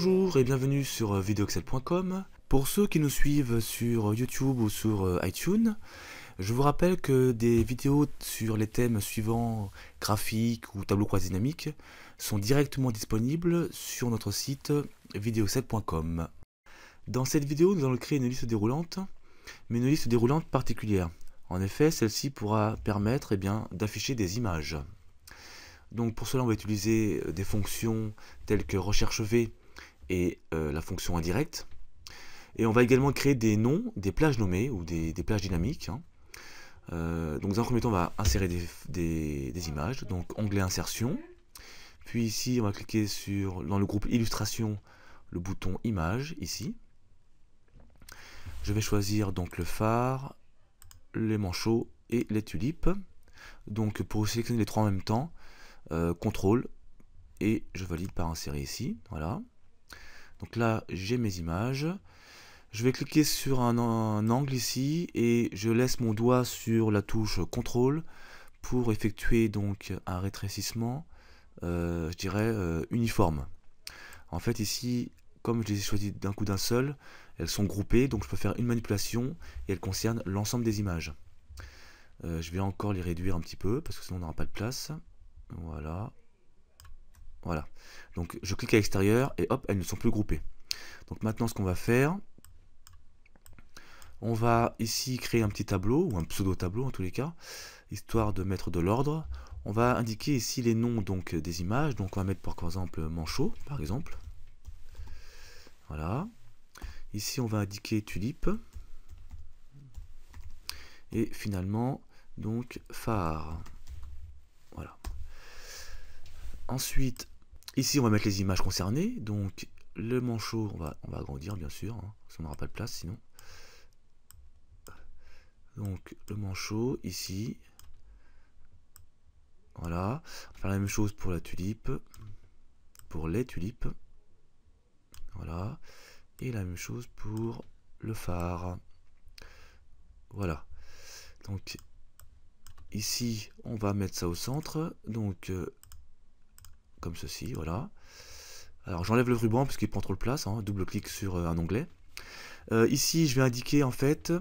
Bonjour et bienvenue sur euh, videoexcel.com. Pour ceux qui nous suivent sur YouTube ou sur euh, iTunes, je vous rappelle que des vidéos sur les thèmes suivants graphiques ou tableaux croisés dynamiques sont directement disponibles sur notre site VideoExcel.com Dans cette vidéo, nous allons créer une liste déroulante, mais une liste déroulante particulière. En effet, celle-ci pourra permettre eh d'afficher des images. Donc pour cela, on va utiliser euh, des fonctions telles que recherche V et euh, la fonction indirecte. Et on va également créer des noms, des plages nommées ou des, plages dynamiques. Hein. Euh, donc dans un premier temps, on va insérer des, images. Donc onglet insertion. Puis ici, on va cliquer sur dans le groupe illustration, le bouton image ici. Je vais choisir donc le phare, les manchots et les tulipes. Donc pour sélectionner les trois en même temps, euh, contrôle et je valide par insérer ici. Voilà. Donc là, j'ai mes images. Je vais cliquer sur un, angle ici et je laisse mon doigt sur la touche contrôle pour effectuer donc un rétrécissement, euh, je dirais, euh, uniforme. En fait, ici, comme je les ai choisis d'un coup d'un seul, elles sont groupées, donc je peux faire une manipulation et elles concernent l'ensemble des images. Euh, je vais encore les réduire un petit peu parce que sinon on n'aura pas de place. Voilà, voilà. Donc je clique à l'extérieur et hop, elles ne sont plus groupées. Donc maintenant, ce qu'on va faire, on va ici créer un petit tableau, ou un pseudo-tableau en tous les cas, histoire de mettre de l'ordre. On va indiquer ici les noms donc, des images. Donc on va mettre par exemple manchot, par exemple. Voilà. Ici on va indiquer tulipe. Et finalement, donc phare. Ensuite, ici, on va mettre les images concernées. Donc, le manchot, on va, on va agrandir, bien sûr. Hein, parce qu'on n'aura pas de place, sinon. Donc, le manchot, ici. Voilà. On va faire la même chose pour la tulipe. Pour les tulipes. Voilà. Et la même chose pour le phare. Voilà. Donc, ici, on va mettre ça au centre. Donc, euh, comme ceci, voilà. Alors j'enlève le ruban parce qu'il prend trop de place, hein. double clic sur euh, un onglet. Euh, ici, je vais indiquer en fait,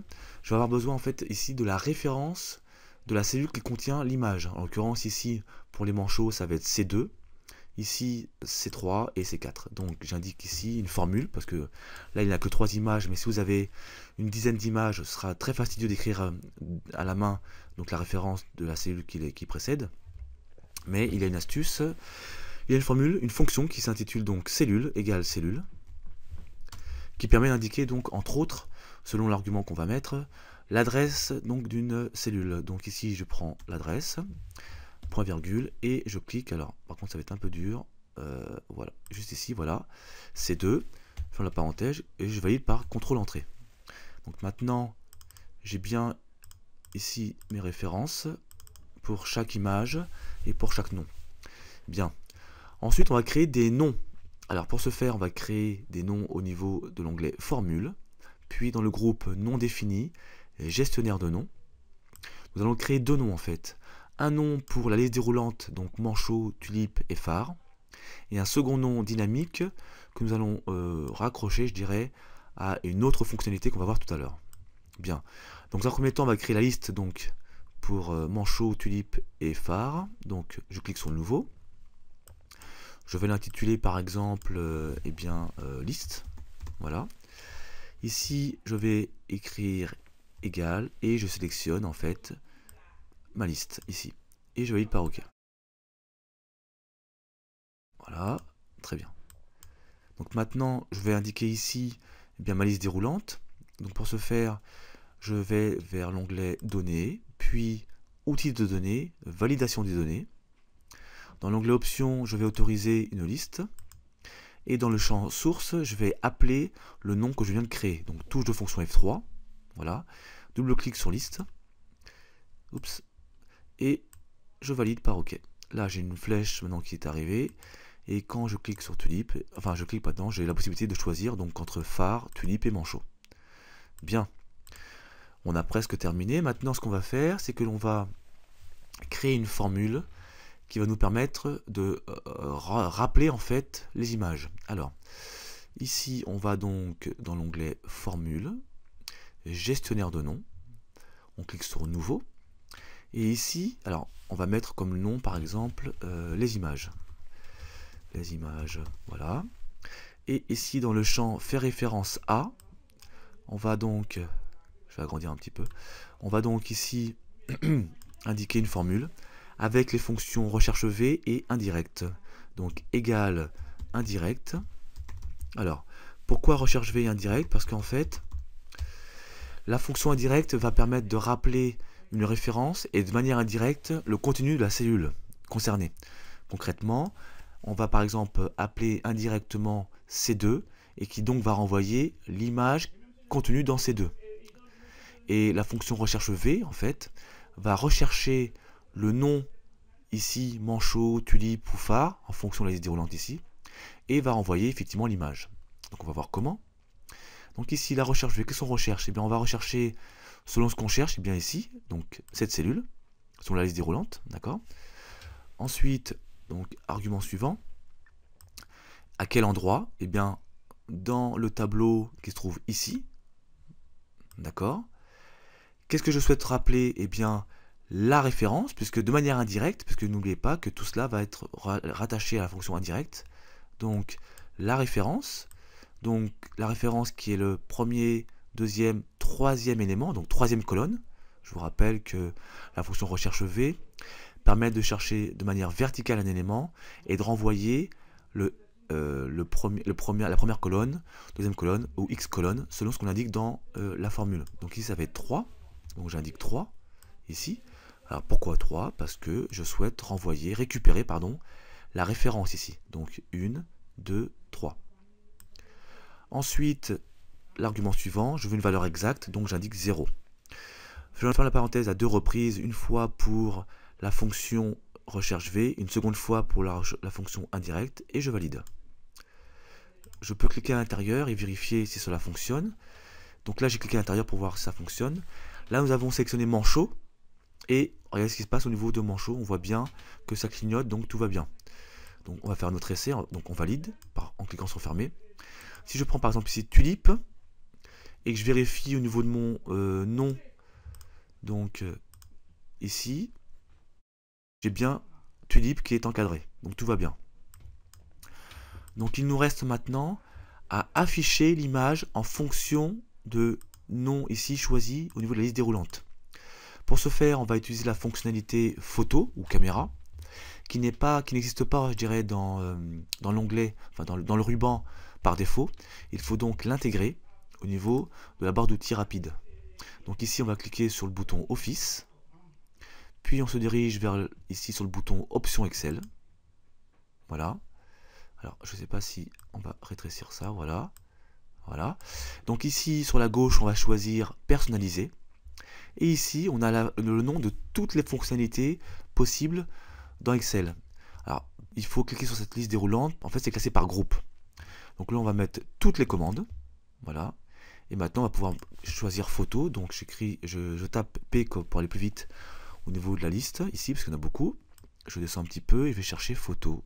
je vais avoir besoin en fait ici de la référence de la cellule qui contient l'image. En l'occurrence ici, pour les manchots, ça va être C2, ici C3 et C4. Donc j'indique ici une formule parce que là il n'a que trois images, mais si vous avez une dizaine d'images, ce sera très fastidieux d'écrire euh, à la main donc la référence de la cellule qui, qui précède. Mais il y a une astuce, il y a une formule, une fonction qui s'intitule donc cellule égale cellule, qui permet d'indiquer donc entre autres, selon l'argument qu'on va mettre, l'adresse donc d'une cellule. Donc ici je prends l'adresse, point virgule, et je clique, alors par contre ça va être un peu dur, euh, voilà, juste ici, voilà, C2, je ferme la parenthèse, et je valide par contrôle entrée. Donc maintenant, j'ai bien ici mes références pour chaque image et pour chaque nom. Bien, Ensuite, on va créer des noms. Alors pour ce faire, on va créer des noms au niveau de l'onglet Formule, puis dans le groupe nom défini, Gestionnaire de noms. Nous allons créer deux noms en fait. Un nom pour la liste déroulante, donc manchot, tulipe et phare, et un second nom dynamique que nous allons euh, raccrocher, je dirais, à une autre fonctionnalité qu'on va voir tout à l'heure. Bien. Donc dans un premier temps, on va créer la liste donc pour euh, manchot, tulipe et phare. Donc je clique sur nouveau. Je vais l'intituler par exemple euh, eh bien, euh, liste. Voilà. Ici, je vais écrire égal et je sélectionne en fait ma liste ici. Et je valide par OK. Voilà, très bien. Donc maintenant, je vais indiquer ici eh bien, ma liste déroulante. Donc pour ce faire, je vais vers l'onglet Données, puis Outils de données, Validation des données. Dans l'onglet Options, je vais autoriser une liste. Et dans le champ Source, je vais appeler le nom que je viens de créer. Donc touche de fonction F3. Voilà. Double-clic sur liste. Oups. Et je valide par OK. Là, j'ai une flèche maintenant qui est arrivée. Et quand je clique sur Tulip, enfin je clique pas dedans, j'ai la possibilité de choisir donc entre phare, Tulip et manchot. Bien. On a presque terminé. Maintenant, ce qu'on va faire, c'est que l'on va créer une formule qui va nous permettre de euh, rappeler en fait les images. Alors, ici, on va donc dans l'onglet Formule, Gestionnaire de nom. On clique sur Nouveau. Et ici, alors, on va mettre comme nom, par exemple, euh, les images. Les images, voilà. Et ici, dans le champ faire référence à, on va donc, je vais agrandir un petit peu, on va donc ici indiquer une formule avec les fonctions recherche V et indirect. Donc égale indirect. Alors, pourquoi recherche V et indirect Parce qu'en fait, la fonction indirecte va permettre de rappeler une référence et de manière indirecte le contenu de la cellule concernée. Concrètement, on va par exemple appeler indirectement C2 et qui donc va renvoyer l'image contenue dans C2. Et la fonction recherche V, en fait, va rechercher le nom ici manchot, tulipe ou phare, en fonction de la liste déroulante ici, et va renvoyer effectivement l'image. Donc on va voir comment. Donc ici, la recherche, qu'est-ce qu'on recherche Eh bien, on va rechercher selon ce qu'on cherche, et eh bien ici, donc cette cellule, sur la liste déroulante, d'accord Ensuite, donc argument suivant, à quel endroit Eh bien, dans le tableau qui se trouve ici, d'accord Qu'est-ce que je souhaite rappeler Eh bien, la référence, puisque de manière indirecte, puisque n'oubliez pas que tout cela va être rattaché à la fonction indirecte. Donc la référence, donc la référence qui est le premier, deuxième, troisième élément, donc troisième colonne. Je vous rappelle que la fonction recherche V permet de chercher de manière verticale un élément et de renvoyer le, euh, premier, la première colonne, deuxième colonne ou x colonne selon ce qu'on indique dans euh, la formule. Donc ici ça être 3, donc j'indique 3 ici. Alors pourquoi 3 Parce que je souhaite renvoyer, récupérer pardon, la référence ici. Donc 1, 2, 3. Ensuite, l'argument suivant, je veux une valeur exacte, donc j'indique 0. Je vais faire la parenthèse à deux reprises, une fois pour la fonction recherche V, une seconde fois pour la, la fonction indirecte, et je valide. Je peux cliquer à l'intérieur et vérifier si cela fonctionne. Donc là, j'ai cliqué à l'intérieur pour voir si ça fonctionne. Là, nous avons sélectionné manchot, et regardez ce qui se passe au niveau de Manchot, on voit bien que ça clignote, donc tout va bien. Donc on va faire notre essai, donc on valide par, en cliquant sur fermer. Si je prends par exemple ici Tulip, et que je vérifie au niveau de mon euh, nom, donc euh, ici, j'ai bien Tulip qui est encadré, donc tout va bien. Donc il nous reste maintenant à afficher l'image en fonction de nom ici choisi au niveau de la liste déroulante. Pour ce faire, on va utiliser la fonctionnalité photo ou caméra qui n'est pas, qui n'existe pas, je dirais, dans, euh, l'onglet, dans le, dans le ruban par défaut. Il faut donc l'intégrer au niveau de la barre d'outils rapide. Donc ici, on va cliquer sur le bouton Office, puis on se dirige vers ici sur le bouton Options Excel. Voilà. Alors, je ne sais pas si on va rétrécir ça, voilà. Voilà. Donc ici, sur la gauche, on va choisir Personnaliser. Et ici, on a le nom de toutes les fonctionnalités possibles dans Excel. Alors, il faut cliquer sur cette liste déroulante. En fait, c'est classé par groupe. Donc là, on va mettre toutes les commandes. Voilà. Et maintenant, on va pouvoir choisir photo. Donc, j'écris, je, tape P pour aller plus vite au niveau de la liste, ici, parce qu'il y en a beaucoup. Je descends un petit peu et je vais chercher photo,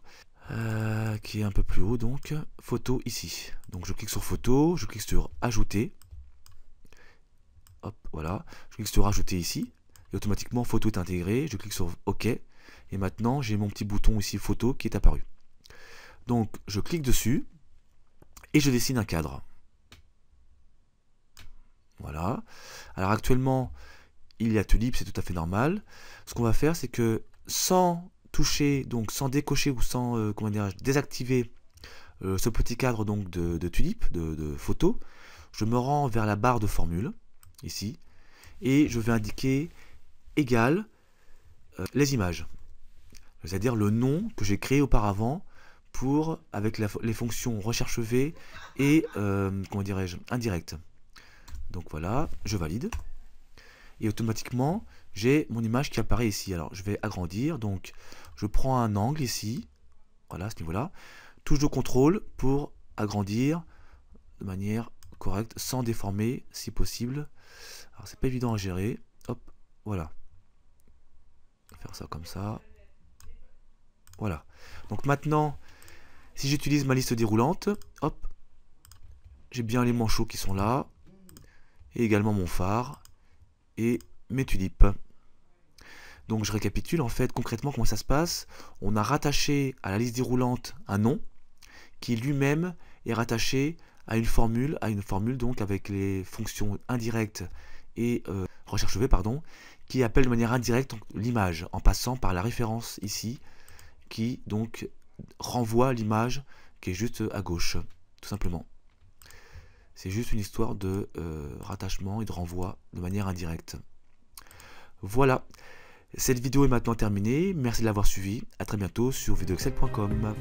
euh, qui est un peu plus haut, donc photo ici. Donc, je clique sur photo, je clique sur ajouter. Hop, voilà. Je clique sur Rajouter ici. Et automatiquement, photo est intégré. Je clique sur OK. Et maintenant, j'ai mon petit bouton ici photo qui est apparu. Donc, je clique dessus et je dessine un cadre. Voilà. Alors actuellement, il y a Tulip, c'est tout à fait normal. Ce qu'on va faire, c'est que sans toucher, donc sans décocher ou sans euh, comment dire, désactiver euh, ce petit cadre donc de, Tulip, de, de photo, je me rends vers la barre de formule ici, et je vais indiquer égal euh, les images, c'est-à-dire le nom que j'ai créé auparavant pour avec les fonctions recherche V et euh, comment dirais-je indirect. Donc voilà, je valide et automatiquement j'ai mon image qui apparaît ici. Alors je vais agrandir, donc je prends un angle ici, voilà à ce niveau-là, touche de contrôle pour agrandir de manière correct, sans déformer si possible. Alors c'est pas évident à gérer. Hop, voilà. Faire ça comme ça. Voilà. Donc maintenant, si j'utilise ma liste déroulante, hop, j'ai bien les manchots qui sont là. Et également mon phare. Et mes tulipes. Donc je récapitule en fait concrètement comment ça se passe. On a rattaché à la liste déroulante un nom qui lui-même est rattaché à une formule, à une formule donc avec les fonctions indirectes et euh, recherche V, pardon, qui appelle de manière indirecte l'image en passant par la référence ici qui donc renvoie l'image qui est juste à gauche, tout simplement. C'est juste une histoire de euh, rattachement et de renvoi de manière indirecte. Voilà, cette vidéo est maintenant terminée. Merci de l'avoir suivi. à très bientôt sur videoexcel.com.